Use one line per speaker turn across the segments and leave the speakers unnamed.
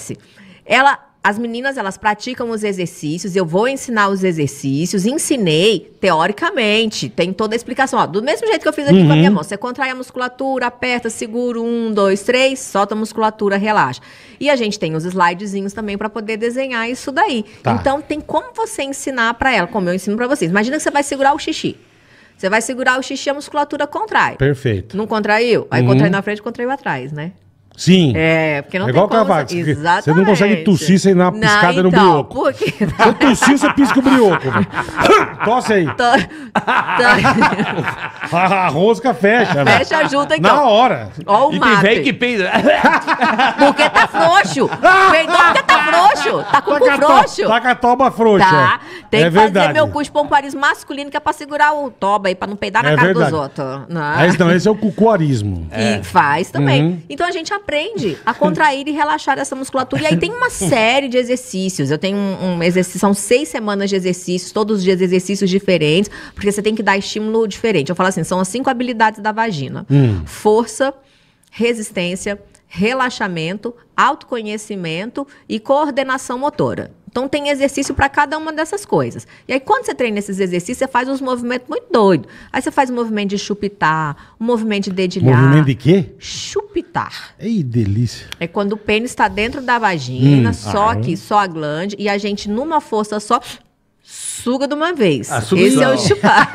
acontece? Ela, as meninas, elas praticam os exercícios, eu vou ensinar os exercícios, ensinei teoricamente, tem toda a explicação. Ó, do mesmo jeito que eu fiz aqui uhum. com a minha uhum. mão, você contrai a musculatura, aperta, segura, um, dois, três, solta a musculatura, relaxa. E a gente tem os slidezinhos também para poder desenhar isso daí. Tá. Então tem como você ensinar para ela, como eu ensino para vocês. Imagina que você vai segurar o xixi. Você vai segurar o xixi, a musculatura contrai.
Perfeito. Não
contraiu? Aí uhum. contrai na frente, contraiu atrás, né?
Sim. É, porque não é igual tem como... cavaco. Exatamente. Você não consegue tossir sem dar uma piscada não, então, no brioco.
Por quê? Você tossir,
você pisca o brioco. Tosse aí. To... a rosca fecha. Né? Fecha junto, então. Na hora. Ó o e mate. tem que peida.
porque tá frouxo. Peidou porque tá frouxo. Tá com tá o cu frouxo. Tá
com a toba frouxa. Tá. Tem é que verdade. fazer meu cuspo
pompoarismo masculino que é pra segurar o toba aí, pra não peidar é na cara verdade. dos outros. Não. Né? Esse, não, esse é o
cucuarismo. É. E
faz também. Uhum. Então a gente aprende aprende a contrair e relaxar essa musculatura. E aí tem uma série de exercícios. Eu tenho um, um exercício, são seis semanas de exercícios, todos os dias exercícios diferentes, porque você tem que dar estímulo diferente. Eu falo assim, são as cinco habilidades da vagina. Hum. Força, resistência, relaxamento, autoconhecimento e coordenação motora. Então tem exercício para cada uma dessas coisas. E aí quando você treina esses exercícios, você faz uns movimentos muito doidos. Aí você faz um movimento de chupitar, um movimento de dedilhar. Movimento de quê? Chupitar.
Ei, delícia.
É quando o pênis está dentro da vagina, hum, só ah, é? aqui, só a glande, e a gente numa força só suga de uma vez. Ah, Esse é o chupar.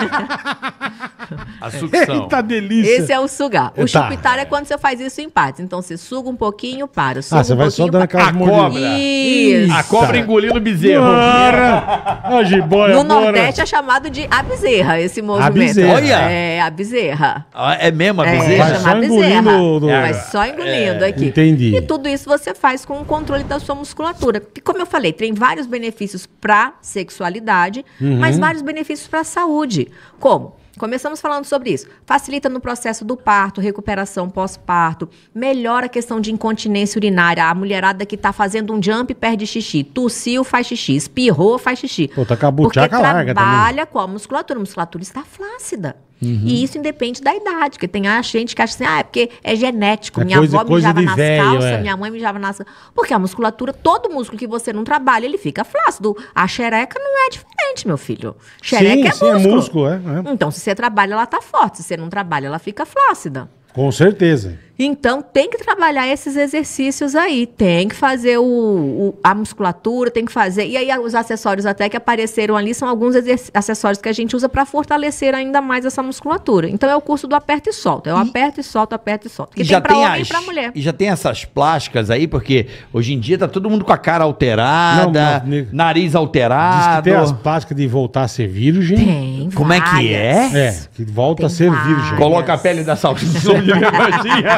A é. sucção. Eita delícia. Esse é o sugar. O tá. chupitar é quando você faz isso em partes. Então você suga um pouquinho, para. Suga ah, você um vai só dando
aquela cobra. Isso. A cobra engolindo bezerro. Bora. Ah, a no bora. Nordeste
é chamado de bezerra esse movimento. Abezerra. Olha. É, abezerra.
Ah, é mesmo abezerra? É, é chama bezerra. No... É. só engolindo é. aqui. Entendi. E tudo
isso você faz com o controle da sua musculatura. E como eu falei, tem vários benefícios para sexualidade, uhum. mas vários benefícios para a saúde. Como? Começamos falando sobre isso. Facilita no processo do parto, recuperação pós-parto, melhora a questão de incontinência urinária. A mulherada que está fazendo um jump perde xixi, tossiu faz xixi, espirrou faz xixi. Pô, tá
com a Porque trabalha
com a musculatura, a musculatura está flácida. Uhum. E isso independe da idade, porque tem a gente que acha assim, ah, é porque é genético, é minha coisa, avó mijava nas calças, é. minha mãe mijava nas Porque a musculatura, todo músculo que você não trabalha, ele fica flácido. A xereca não é diferente, meu filho. Xereca sim, é, sim, é músculo. é músculo. É, Então, se você trabalha, ela tá forte. Se você não trabalha, ela fica flácida.
Com certeza.
Então, tem que trabalhar esses exercícios aí. Tem que fazer o, o, a musculatura, tem que fazer. E aí, os acessórios até que apareceram ali são alguns acessórios que a gente usa para fortalecer ainda mais essa musculatura. Então, é o curso do aperta e solta. É o e... aperta e solta, aperta e solta. Que e tem para pra homem as... e pra mulher.
E já tem essas plásticas aí, porque hoje em dia tá todo mundo com a cara alterada, não, nariz alterado. Diz que tem as plásticas de voltar a ser virgem. Tem Como é é? várias. é que é? É, que volta tem a ser várias. virgem. Coloca a pele da salsicha.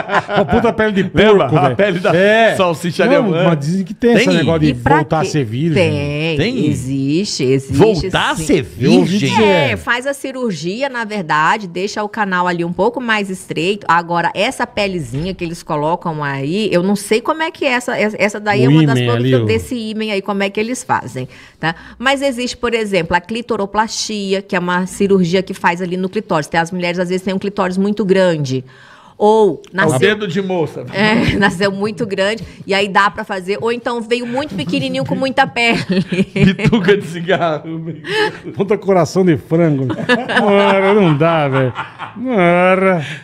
uma puta pele de Lembra? porco, A pele da É. salsicharia. Não, mas dizem que tem, esse negócio de voltar a ser virgem. Tem, Tem? existe, existe. Voltar sim. a ser virgem? É,
faz a cirurgia, na verdade, deixa o canal ali um pouco mais estreito. Agora, essa pelezinha que eles colocam aí, eu não sei como é que é essa. Essa daí O é uma das coisas o- desse ímen aí, como é que eles fazem, tá? Mas existe, por exemplo, a clitoroplastia, que é uma cirurgia que faz ali no clitóris. Tem as mulheres, às vezes, têm um clitóris muito grande. Ou nasceu. O dedo de moça. É, nasceu muito grande. E aí dá para fazer. Ou então veio muito pequenininho com muita pele. Pituca de cigarro.
Ponta coração de frango. mora não dá, velho.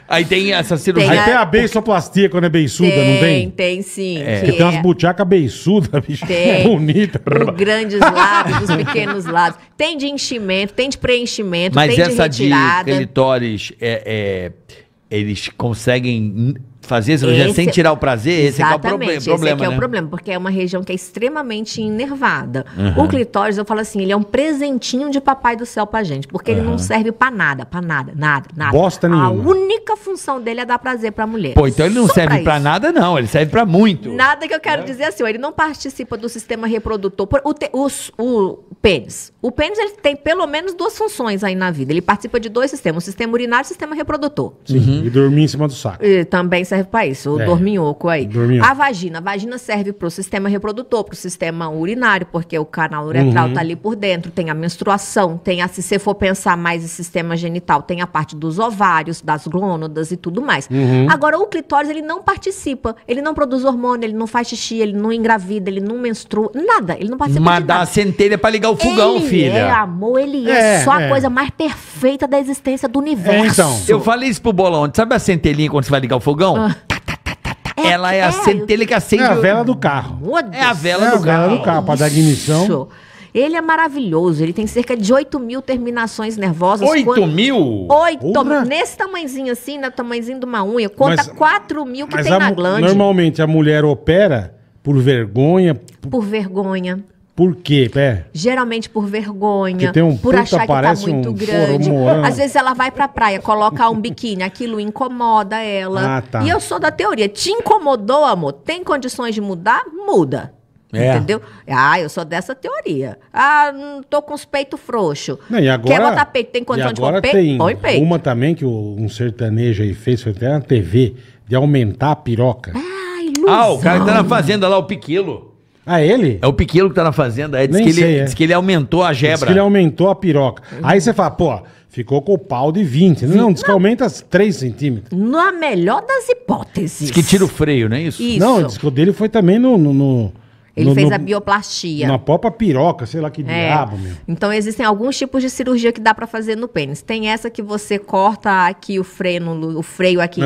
Aí tem essa cirurgia. Tem a... Aí tem a beiçoplastia quando é beiçuda, tem, não tem?
Tem, sim. É. Porque tem umas é.
buchacas beiçudas, bicho. Tem. Bonita. Os grandes lábios, os
pequenos lábios. Tem de enchimento, tem de preenchimento, Mas tem essa de retirada.
De é... é eles conseguem fazer esse cirurgia sem tirar o prazer, esse é, é, é, é o problema, esse problema, né? é o problema,
porque é uma região que é extremamente enervada Uhum. O clitóris, eu falo assim, ele é um presentinho de papai do céu pra gente, porque uhum. ele não serve pra nada, pra nada, nada, nada. Bosta nenhuma. A única função dele é dar prazer pra mulher. Pô, então ele não Só serve pra, pra,
nada não, ele serve pra muito. Nada
que eu quero né? é. dizer assim, ele não participa do sistema reprodutor. O, te, o, o, pênis. O pênis ele tem pelo menos duas funções aí na vida. Ele participa de dois sistemas, o sistema urinário e o sistema reprodutor.
Sim, uhum. e dormir em cima do saco.
E também serve para isso, o é.
dorminhoco aí. Dorminhoco. A
vagina, a vagina serve para o sistema reprodutor, para o sistema urinário, porque o canal uretral uhum. tá ali por dentro, tem a menstruação, tem a se você for pensar mais em sistema genital, tem a parte dos ovários, das glônadas e tudo mais. Uhum. Agora o clitóris ele não participa, ele não produz hormônio, ele não faz xixi, ele não engravida, ele não menstrua, nada, ele não participa Mas de
nada. dá a centelha para ligar o fogão, ele filha. É,
amor, ele é, é só é. a coisa mais perfeita da existência do universo. É, então. Eu falei
isso pro Bolão. Sabe a centelhinha quando você vai ligar o fogão? Ah. Tá, tá, tá, é, Ela é, a é, centelha que acende. É a vela
do carro. É, é a vela, do, carro. É a vela do carro, pra dar ignição. Ele é maravilhoso. Ele tem cerca de 8 mil terminações nervosas. 8 quando... mil? 8 mil. Nesse tamanzinho assim, no né? tamanzinho de uma unha, conta mas, 4 mil que tem na glândula.
Normalmente a mulher opera por vergonha. Por,
por vergonha.
Por quê, Pé?
Geralmente por vergonha, um por achar que tá muito um grande. Às vezes ela vai pra praia, coloca um biquíni, aquilo incomoda ela. Ah, tá. E eu sou da teoria, te incomodou, amor? Tem condições de mudar? Muda. É. Entendeu? Ah, eu sou dessa teoria. Ah, não hum, tô com os peitos frouxos. Quer botar peito? Tem condição de botar peito? Põe peito.
Uma também que um sertanejo aí fez, foi até na TV, de aumentar a piroca. Ah, ilusão. Ah, o cara que tá na fazenda lá, o Piquilo. Ah, ele? É o pequeno que tá na fazenda. É, diz, Nem que, sei, ele, é. diz que ele aumentou a gebra. Diz que ele aumentou a piroca. Aí você fala, pô, ficou com o pau de 20. Não, diz que aumenta 3 centímetros.
Na melhor das hipóteses.
Diz que tira o freio, não é isso? Isso. Não, diz que o dele foi também no... no- no- Ele no- fez no- a
bioplastia. Na
popa piroca, sei lá que É. diabo, meu.
Então existem alguns tipos de cirurgia que dá pra fazer no pênis. Tem essa que você corta aqui o freio, o freio aqui,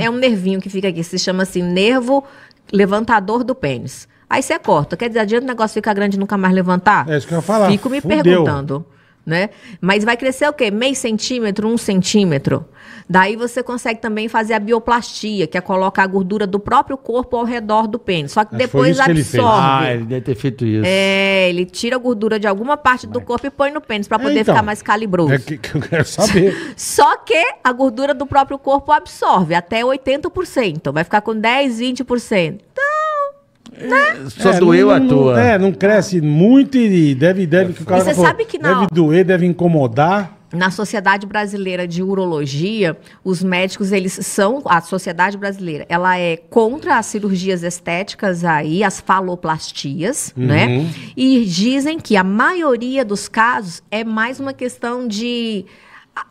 é um nervinho que fica aqui, se chama assim nervo levantador do pênis. Aí você corta. Quer dizer, adianta o negócio ficar grande e nunca mais levantar? É isso que eu ia falar. Fico me Fudeu. perguntando. Né? Mas vai crescer o quê? Meio centímetro, um centímetro. Daí você consegue também fazer a bioplastia, que é colocar a gordura do próprio corpo ao redor do pênis. Só que depois absorve. Que ele ah, ele
deve ter feito isso.
É, ele tira a gordura de alguma parte do corpo e põe no pênis para é, poder é, então, ficar mais calibroso. É
que, que eu quero saber.
Só que a gordura do próprio corpo absorve até 80%. Vai ficar com 10, 20%. Né? só é, doeu não, à toa. É,
não cresce muito e deve, deve E você sabe que não. Deve doer, deve incomodar.
Na Sociedade Brasileira de Urologia, os médicos, eles são, a Sociedade Brasileira, ela é contra as cirurgias estéticas aí, as faloplastias, né? uhum. né? E dizem que a maioria dos casos é mais uma questão de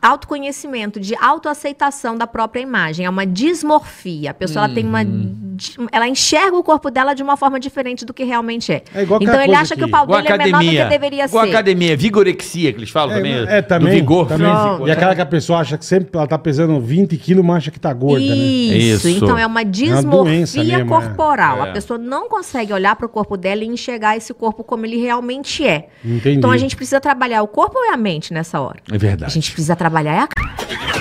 autoconhecimento, de autoaceitação da própria imagem. É uma dismorfia. A pessoa uhum. ela tem uma uhum ela enxerga o corpo dela de uma forma diferente do que realmente é. é igual então ele acha aqui. que o pau dele academia, é menor do que deveria igual ser.
academia, vigorexia que eles falam é, também. É, também. Do vigor. Também. E aquela que a pessoa acha que sempre ela tá pesando 20 quilos, mas acha que tá gorda, né? Isso. né? Isso. Então é uma é dismorfia uma é. corporal. É. A pessoa
não consegue olhar para o corpo dela e enxergar esse corpo como ele realmente é. Entendi. Então a gente precisa trabalhar o corpo e é a mente nessa hora. É verdade. A gente precisa trabalhar a